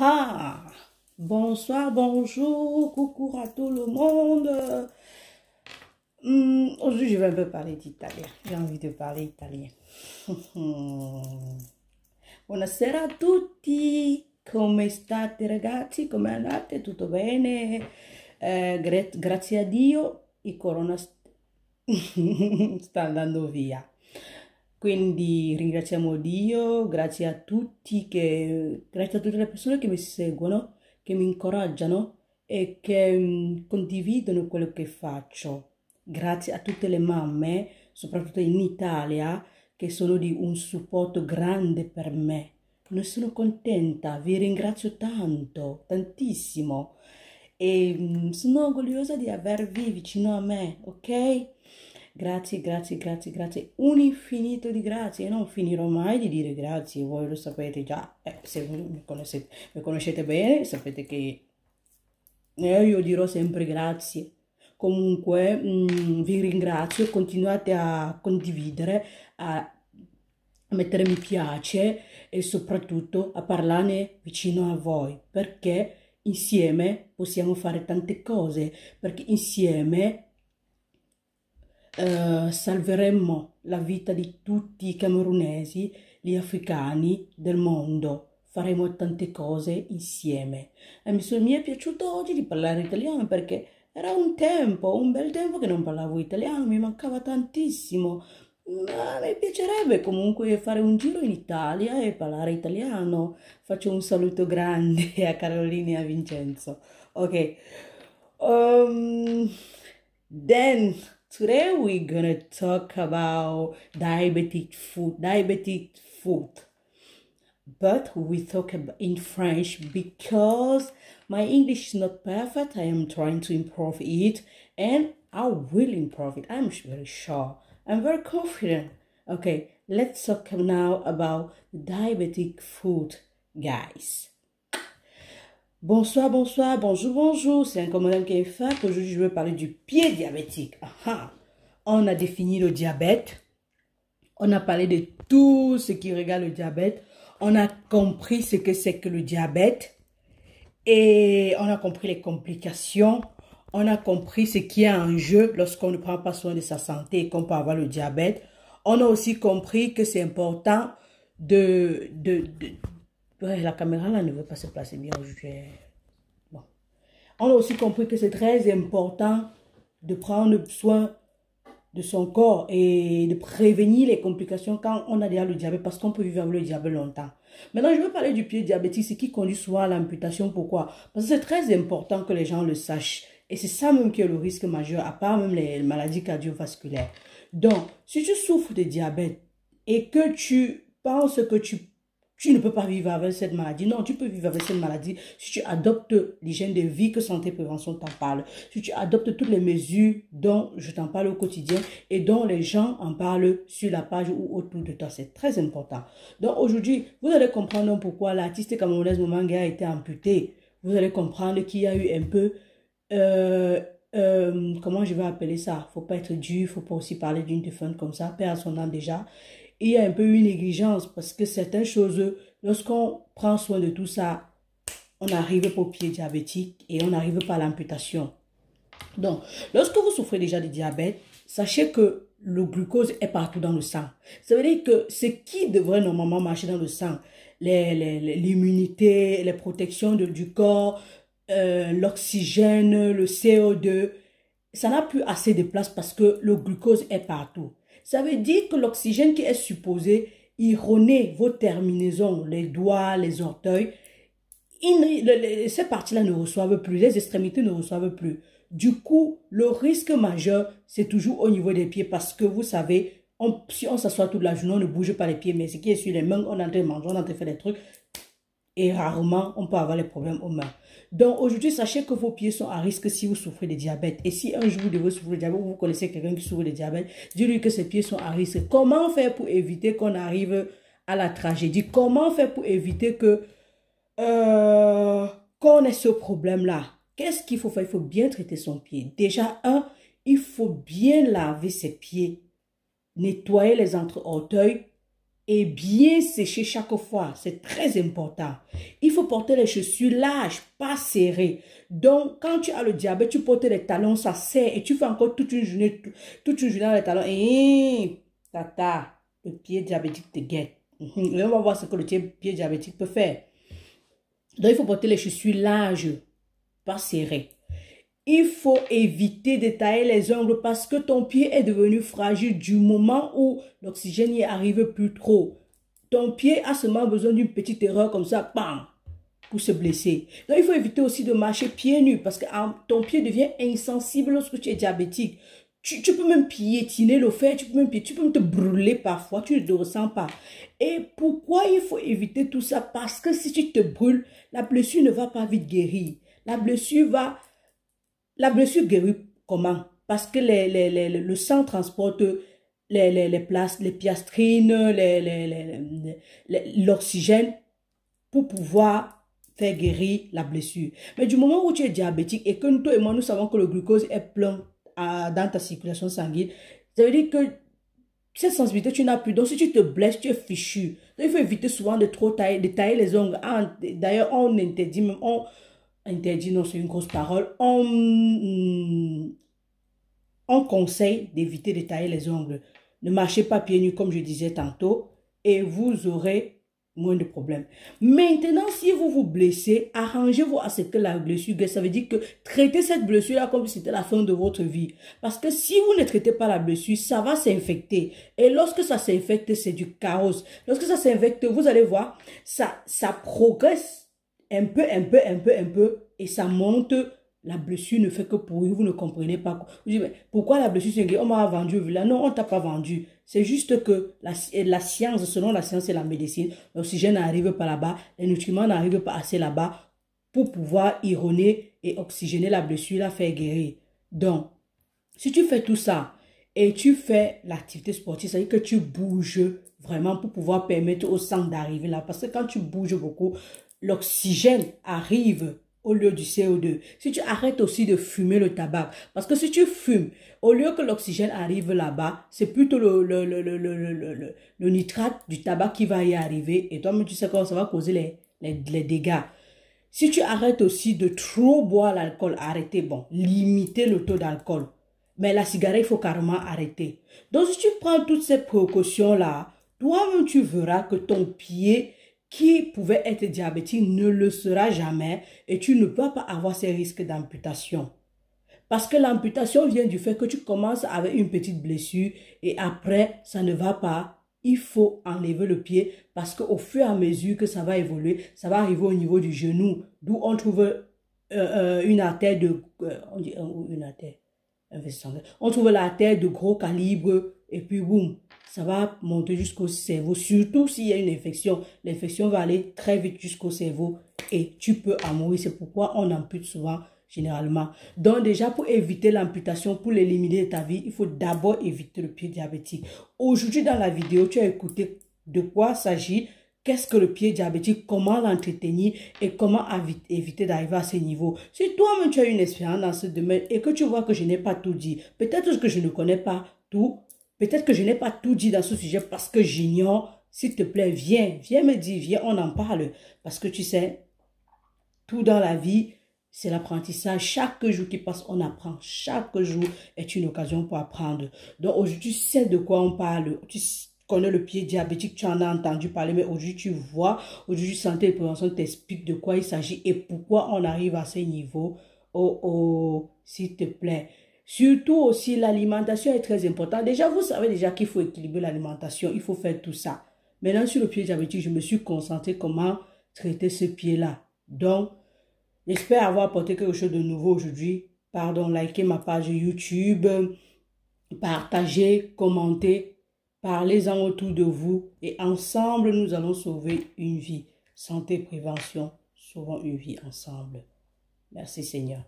Ah Bonsoir, bonjour, coucou à tout le monde. Hum, Aujourd'hui, je vais un peu parler d'italien. J'ai envie de parler italien. Buonasera a tutti. Come state ragazzi? Come andate? Tutto bene? Eh, gra grazie a Dio, il corona st sta andando via. Quindi ringraziamo Dio, grazie a tutti che, grazie a tutte le persone che mi seguono, che mi incoraggiano e che mm, condividono quello che faccio. Grazie a tutte le mamme, soprattutto in Italia, che sono di un supporto grande per me. Ne sono contenta, vi ringrazio tanto, tantissimo e mm, sono orgogliosa di avervi vicino a me, ok? Grazie, grazie, grazie, grazie, un infinito di grazie. non finirò mai di dire grazie, voi lo sapete già. Eh, se mi conoscete, mi conoscete bene, sapete che eh, io dirò sempre grazie. Comunque mh, mm, vi ringrazio, continuate a condividere, a mettere mi piace e soprattutto a parlarne vicino a voi perché insieme possiamo fare tante cose, perché insieme eh, salveremmo la vita di tutti i camerunesi, gli africani del mondo. Faremo tante cose insieme. E eh, mi, so, mi è piaciuto oggi di parlare italiano perché era un tempo, un bel tempo che non parlavo italiano, mi mancava tantissimo. Ma mi piacerebbe comunque fare un giro in Italia e parlare italiano. Faccio un saluto grande a Carolina e a Vincenzo. Ok. Um, then Today we're gonna talk about diabetic food, diabetic food. But we talk in French because my English is not perfect. I am trying to improve it and I will improve it. I'm very sure. I'm very confident. Okay, let's talk now about diabetic food, guys. Bonsoir, bonsoir, bonjour, bonjour. C'est un commandant qui est fat. Aujourd'hui, je veux parler du pied diabétique. Ah, ah. On a défini le diabète. On a parlé de tout ce qui regarde le diabète. On a compris ce que c'est que le diabète. Et on a compris les complications. On a compris ce qui est en jeu lorsqu'on ne prend pas soin de sa santé et qu'on peut avoir le diabète. On a aussi compris que c'est important de, de la caméra ne veut pas se placer bien aujourd'hui. On a aussi compris que c'est très important de prendre soin de son corps et de prévenir les complications quand on a déjà le diabète parce qu'on peut vivre avec le diabète longtemps. Maintenant, je veux parler du pied diabétique, ce qui conduit souvent à l'amputation. Pourquoi Parce que c'est très important que les gens le sachent. Et c'est ça même qui est le risque majeur, à part même les maladies cardiovasculaires. Donc, si tu souffres de diabète et que tu penses que tu peux tu ne peux pas vivre avec cette maladie. Non, tu peux vivre avec cette maladie si tu adoptes l'hygiène de vie que Santé Prévention t'en parle. Si tu adoptes toutes les mesures dont je t'en parle au quotidien et dont les gens en parlent sur la page ou autour de toi. C'est très important. Donc aujourd'hui, vous allez comprendre pourquoi l'artiste camerounaise Momanga a été amputée. Vous allez comprendre qu'il y a eu un peu... Euh, euh, comment je vais appeler ça Faut pas être dur, faut pas aussi parler d'une défunte comme ça. Père à son âme déjà il y a un peu une négligence parce que certaines choses, lorsqu'on prend soin de tout ça, on arrive au pied diabétique et on n'arrive pas à l'amputation. Donc, lorsque vous souffrez déjà de diabète, sachez que le glucose est partout dans le sang. Ça veut dire que ce qui devrait normalement marcher dans le sang, l'immunité, les, protections du corps, euh, l'oxygène, le CO2, ça n'a plus assez de place parce que le glucose est partout. Ça veut dire que l'oxygène qui est supposé irronner vos terminaisons, les doigts, les orteils, ces parties-là ne reçoivent plus, les extrémités ne reçoivent plus. Du coup, le risque majeur, c'est toujours au niveau des pieds parce que vous savez, si on s'assoit toute la journée, on ne bouge pas les pieds, mais ce qui est sur les mains, on est en train manger, on est en train faire des trucs, et rarement on peut avoir les problèmes aux mains. Donc aujourd'hui, sachez que vos pieds sont à risque si vous souffrez de diabète. Et si un jour vous devez souffrir de diabète vous connaissez quelqu'un qui souffre de diabète, dites-lui que ses pieds sont à risque. Comment faire pour éviter qu'on arrive à la tragédie Comment faire pour éviter que euh, qu'on ait ce problème-là Qu'est-ce qu'il faut faire Il faut bien traiter son pied. Déjà, un, il faut bien laver ses pieds, nettoyer les entre-orteils, et bien sécher chaque fois. C'est très important. Il faut porter les chaussures larges, pas serrées. Donc, quand tu as le diabète, tu portes les talons, ça serre et tu fais encore toute une journée, toute une journée dans les talons. Et eh, eh, tata, le pied diabétique te guette. Mhm. on va voir ce que le pied diabétique peut faire. Donc, il faut porter les chaussures larges, pas serrées il faut éviter de tailler les ongles parce que ton pied est devenu fragile du moment où l'oxygène n'y arrive plus trop. Ton pied a seulement besoin d'une petite erreur comme ça, bam, pour se blesser. Donc, il faut éviter aussi de marcher pieds nus parce que ton pied devient insensible lorsque tu es diabétique. Tu, peux même piétiner le fer, tu peux même, tu peux même te brûler parfois, tu ne te ressens pas. Et pourquoi il faut éviter tout ça Parce que si tu te brûles, la blessure ne va pas vite guérir. La blessure va la blessure guérit comment Parce que les, les, le sang transporte les, les, les, places, les piastrines, l'oxygène pour pouvoir faire guérir la blessure. Mais du moment où tu es diabétique et que toi et moi, nous savons que le glucose est plein ah, dans ta circulation sanguine, ça veut dire que cette sensibilité, tu n'as plus. Donc, si tu te blesses, tu es fichu. il faut éviter souvent de trop tailler, de tailler les ongles. Ah, d'ailleurs, on interdit même, on, interdit, non, c'est une grosse parole. On, mm, on conseille d'éviter de tailler les ongles. Ne marchez pas pieds nus, comme je disais tantôt, et vous aurez moins de problèmes. Maintenant, si vous vous blessez, arrangez-vous à ce que la blessure Ça veut dire que traitez cette blessure-là comme si c'était la fin de votre vie. Parce que si vous ne traitez pas la blessure, ça va s'infecter. Et lorsque ça s'infecte, c'est du chaos. Lorsque ça s'infecte, vous allez voir, ça, ça progresse un peu, un peu, un peu, un peu, et ça monte. La blessure ne fait que pour vous, ne comprenez pas. Vous pourquoi la blessure c'est On m'a vendu là. Non, on t'a pas vendu. C'est juste que la, science, selon la science et la médecine, l'oxygène n'arrive pas là-bas, les nutriments n'arrivent pas assez là-bas pour pouvoir ironer et oxygéner la blessure, la faire guérir. Donc, si tu fais tout ça et tu fais l'activité sportive, c'est-à-dire que tu bouges vraiment pour pouvoir permettre au sang d'arriver là. Parce que quand tu bouges beaucoup, l'oxygène arrive au lieu du CO2. Si tu arrêtes aussi de fumer le tabac, parce que si tu fumes, au lieu que l'oxygène arrive là-bas, c'est plutôt le, le, le, le, nitrate du tabac qui va y arriver. Et toi-même, tu sais comment ça va causer les, les, dégâts. Si tu arrêtes aussi de trop boire l'alcool, arrêtez, bon, limiter le taux d'alcool. Mais la cigarette, il faut carrément arrêter. Donc, si tu prends toutes ces précautions-là, toi-même, tu verras que ton pied qui pouvait être diabétique ne le sera jamais et tu ne peux pas avoir ces risques d'amputation. Parce que l'amputation vient du fait que tu commences avec une petite blessure et après ça ne va pas. Il faut enlever le pied parce qu'au fur et à mesure que ça va évoluer, ça va arriver au niveau du genou, d'où on trouve euh, euh, une artère de... Euh, on dit une artère. de gros calibre et puis, boum, ça va monter jusqu'au cerveau. Surtout s'il y a une infection. L'infection va aller très vite jusqu'au cerveau et tu peux en mourir. C'est pourquoi on ampute souvent, généralement. Donc, déjà, pour éviter l'amputation, pour l'éliminer de ta vie, il faut d'abord éviter le pied diabétique. Aujourd'hui, dans la vidéo, tu as écouté de quoi s'agit, qu'est-ce que le pied diabétique, comment l'entretenir et comment éviter d'arriver à ce niveau. Si toi-même tu as une expérience dans ce domaine et que tu vois que je n'ai pas tout dit, peut-être que je ne connais pas tout, Peut-être que je n'ai pas tout dit dans ce sujet parce que j'ignore. S'il te plaît, viens, viens me dire, viens, on en parle. Parce que tu sais, tout dans la vie, c'est l'apprentissage. Chaque jour qui passe, on apprend. Chaque jour est une occasion pour apprendre. Donc aujourd'hui, tu sais de quoi on parle. Tu connais le pied diabétique, tu en as entendu parler, mais aujourd'hui, tu vois, aujourd'hui, Santé et Prévention t'explique de quoi il s'agit et pourquoi on arrive à ce niveau. Oh, oh, s'il te plaît. Surtout aussi, l'alimentation est très importante. Déjà, vous savez déjà qu'il faut équilibrer l'alimentation. Il faut faire tout ça. Maintenant, sur le pied diabétique, je me suis concentré comment traiter ce pied-là. Donc, j'espère avoir apporté quelque chose de nouveau aujourd'hui. Pardon, likez ma page YouTube, partagez, commentez, parlez-en autour de vous et ensemble, nous allons sauver une vie. Santé, prévention, sauvons une vie ensemble. Merci Seigneur.